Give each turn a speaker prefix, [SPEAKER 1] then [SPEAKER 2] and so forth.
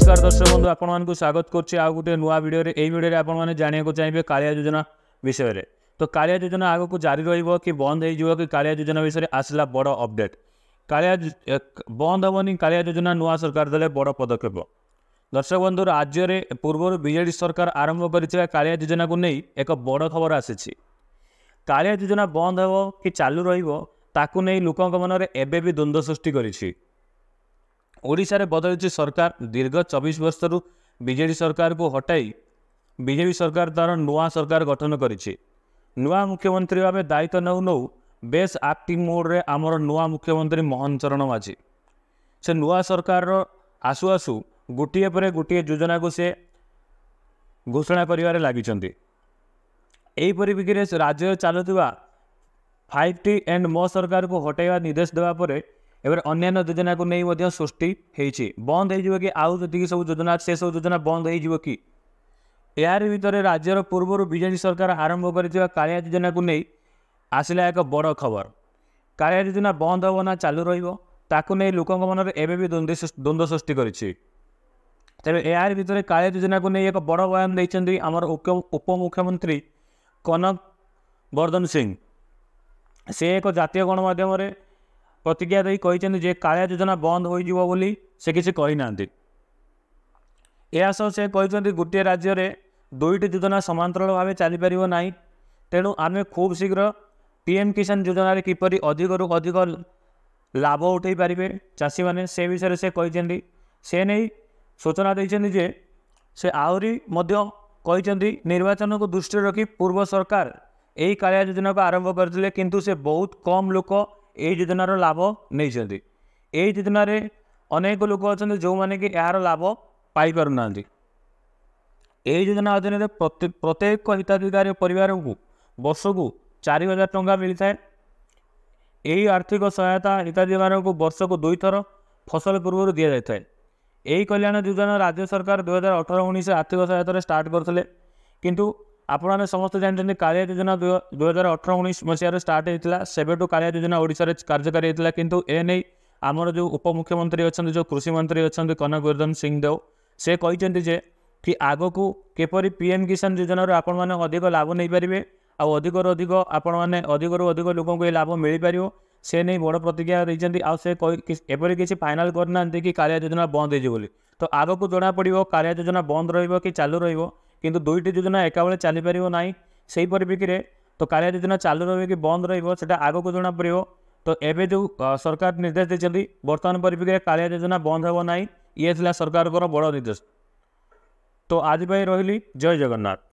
[SPEAKER 1] নমস্কার দর্শক বন্ধু আপনার স্বাগত করছি আউ গোটে নয় ভিডিও এই ভিডিও আপনার জাঁয়া চাইবে কালিয়া যোজনা বিষয় তো কালিয়া যোজনা আগুক জারি রহব কি বন্ধ হয়ে যাব কি কালিয়া যোজনা বিষয়ে আসলা বড় অপডেট কালিয়া বন্ধ হবনি কালিয়া যোজনা নয় সরকার দেলে বড় পদক্ষেপ দর্শক বন্ধু রাজ্যের পূর্ব বিজেডি সরকার আরম্ভ করেছে কালিয়া যোজনা নেই এক বড় খবর আসিছে কালিয়া যোজনা বন্ধ হব কি চালু রহব তাকে লোক মনে এবে দ্বন্দ্ব সৃষ্টি করেছে ଓଡ଼ିଶାରେ ବଦଳିଛି ସରକାର ଦୀର୍ଘ ଚବିଶ ବର୍ଷରୁ ବିଜେଡ଼ି ସରକାରକୁ ହଟାଇ ବିଜେପି ସରକାର ତା'ର ନୂଆ ସରକାର ଗଠନ କରିଛି ନୂଆ ମୁଖ୍ୟମନ୍ତ୍ରୀ ଭାବେ ଦାୟିତ୍ୱ ନେଉ ନେଉ ବେଶ୍ ଆକ୍ଟିଭ୍ ମୋଡ଼ରେ ଆମର ନୂଆ ମୁଖ୍ୟମନ୍ତ୍ରୀ ମୋହନ ଚରଣ ମାଝି ସେ ନୂଆ ସରକାରର ଆସୁ ଆସୁ ଗୋଟିଏ ପରେ ଗୋଟିଏ ଯୋଜନାକୁ ସେ ଘୋଷଣା କରିବାରେ ଲାଗିଛନ୍ତି ଏହିପରି ବିକିରେ ରାଜ୍ୟରେ ଚାଲୁଥିବା ଫାଇଭ୍ ଟି ଏଣ୍ଡ ମୋ ସରକାରକୁ ହଟାଇବା ନିର୍ଦ୍ଦେଶ ଦେବା ପରେ এবার অন্যান্য যোজনাকে নিয়ে মধ্যে সৃষ্টি হয়েছে বন্ধ হয়ে কি আউ যে সব যোজনা সেসব যোজনা বন্ধ হয়ে যাব কি এর ভিতরে রাজ্যের পূর্বর বিজেডি সরকার আরম্ভ করে কালিয়া যোজনাকে নেই আসলে এক বড় খবর কালিয়া যোজনা বন্ধ হব না চালু রহব তাকে লোক মনে এবে বি দ্বন্দ্ব সৃষ্টি করেছে তবে এর ভিতরে কালিয়া যোজনাকে নিয়ে এক বড় বয়ান দিয়েছেন আমার উপমুখ্যমন্ত্রী কনক বর্ধন সিং সে এক জাতীয় গণমাধ্যমের ପ୍ରତିକ୍ରିୟା ଦେଇ କହିଛନ୍ତି ଯେ କାଳିଆ ଯୋଜନା ବନ୍ଦ ହୋଇଯିବ ବୋଲି ସେ କିଛି କହିନାହାନ୍ତି ଏହା ସହ ସେ କହିଛନ୍ତି ଗୋଟିଏ ରାଜ୍ୟରେ ଦୁଇଟି ଯୋଜନା ସମାନ୍ତରାଳ ଭାବେ ଚାଲିପାରିବ ନାହିଁ ତେଣୁ ଆମେ ଖୁବ୍ ଶୀଘ୍ର ପିଏମ୍ କିଷାନ ଯୋଜନାରେ କିପରି ଅଧିକରୁ ଅଧିକ ଲାଭ ଉଠାଇ ପାରିବେ ଚାଷୀମାନେ ସେ ବିଷୟରେ ସେ କହିଛନ୍ତି ସେ ନେଇ ସୂଚନା ଦେଇଛନ୍ତି ଯେ ସେ ଆହୁରି ମଧ୍ୟ କହିଛନ୍ତି ନିର୍ବାଚନକୁ ଦୃଷ୍ଟିରେ ରଖି ପୂର୍ବ ସରକାର ଏହି କାଳିଆ ଯୋଜନାକୁ ଆରମ୍ଭ କରିଥିଲେ କିନ୍ତୁ ସେ ବହୁତ କମ୍ ଲୋକ ଏହି ଯୋଜନାର ଲାଭ ନେଇଛନ୍ତି ଏହି ଯୋଜନାରେ ଅନେକ ଲୋକ ଅଛନ୍ତି ଯେଉଁମାନେ କି ଏହାର ଲାଭ ପାଇପାରୁନାହାନ୍ତି ଏହି ଯୋଜନା ଅଧୀନରେ ପ୍ରତ୍ୟେକ ହିତାଧିକାରୀ ପରିବାରକୁ ବର୍ଷକୁ ଚାରି ହଜାର ଟଙ୍କା ମିଳିଥାଏ ଏହି ଆର୍ଥିକ ସହାୟତା ହିତାଧିକାରୀମାନଙ୍କୁ ବର୍ଷକୁ ଦୁଇଥର ଫସଲ ପୂର୍ବରୁ ଦିଆଯାଇଥାଏ ଏହି କଲ୍ୟାଣ ଯୋଜନା ରାଜ୍ୟ ସରକାର ଦୁଇହଜାର ଅଠର ଉଣେଇଶ ଆର୍ଥିକ ସହାୟତାରେ ଷ୍ଟାର୍ଟ କରିଥିଲେ କିନ୍ତୁ ଆପଣମାନେ ସମସ୍ତେ ଜାଣିଛନ୍ତି କାଳିଆ ଯୋଜନା ଦୁଇ ହଜାର ଅଠର ଉଣେଇଶ ମସିହାରେ ଷ୍ଟାର୍ଟ ହୋଇଥିଲା ସେବେଠୁ କାଳିଆ ଯୋଜନା ଓଡ଼ିଶାରେ କାର୍ଯ୍ୟକାରୀ ହୋଇଥିଲା କିନ୍ତୁ ଏ ନେଇ ଆମର ଯେଉଁ ଉପମୁଖ୍ୟମନ୍ତ୍ରୀ ଅଛନ୍ତି ଯେଉଁ କୃଷିମନ୍ତ୍ରୀ ଅଛନ୍ତି କନକ ଗୁର୍ଦ୍ଧନ ସିଂ ଦେଓ ସେ କହିଛନ୍ତି ଯେ କି ଆଗକୁ କିପରି ପି ଏମ୍ କିଷାନ ଯୋଜନାରୁ ଆପଣମାନେ ଅଧିକ ଲାଭ ନେଇପାରିବେ ଆଉ ଅଧିକରୁ ଅଧିକ ଆପଣମାନେ ଅଧିକରୁ ଅଧିକ ଲୋକଙ୍କୁ ଏ ଲାଭ ମିଳିପାରିବ ସେ ନେଇ ବଡ଼ ପ୍ରତିକ୍ରିୟା ଦେଇଛନ୍ତି ଆଉ ସେ ଏପରି କିଛି ଫାଇନାଲ୍ କରିନାହାନ୍ତି କି କାଳିଆ ଯୋଜନା ବନ୍ଦ ହୋଇଯିବ ବୋଲି ତ ଆଗକୁ ଜଣାପଡ଼ିବ କାଳିଆ ଯୋଜନା ବନ୍ଦ ରହିବ କି ଚାଲୁ ରହିବ କିନ୍ତୁ ଦୁଇଟି ଯୋଜନା ଏକାବେଳେ ଚାଲିପାରିବ ନାହିଁ ସେହି ପରିପ୍ରେକ୍ଷୀରେ ତ କାଳିଆ ଯୋଜନା ଚାଲୁ ରହିବ କି ବନ୍ଦ ରହିବ ସେଇଟା ଆଗକୁ ଜଣାପଡ଼ିବ ତ ଏବେ ଯେଉଁ ସରକାର ନିର୍ଦ୍ଦେଶ ଦେଇଛନ୍ତି ବର୍ତ୍ତମାନ ପରିପ୍ରେକ୍ଷୀରେ କାଳିଆ ଯୋଜନା ବନ୍ଦ ହେବ ନାହିଁ ଇଏ ଥିଲା ସରକାରଙ୍କର ବଡ଼ ନିର୍ଦ୍ଦେଶ ତ ଆଜି ପାଇଁ ରହିଲି ଜୟ ଜଗନ୍ନାଥ